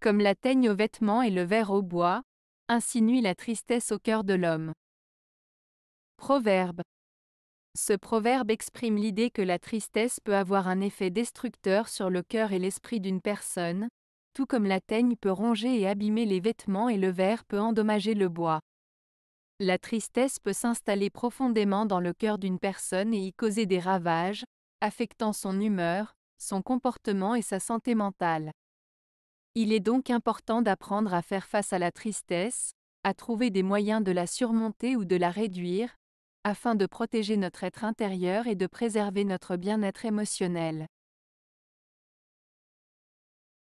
comme la teigne aux vêtements et le verre au bois, insinue la tristesse au cœur de l'homme. Proverbe. Ce proverbe exprime l'idée que la tristesse peut avoir un effet destructeur sur le cœur et l'esprit d'une personne, tout comme la teigne peut ronger et abîmer les vêtements et le verre peut endommager le bois. La tristesse peut s'installer profondément dans le cœur d'une personne et y causer des ravages, affectant son humeur, son comportement et sa santé mentale. Il est donc important d'apprendre à faire face à la tristesse, à trouver des moyens de la surmonter ou de la réduire, afin de protéger notre être intérieur et de préserver notre bien-être émotionnel.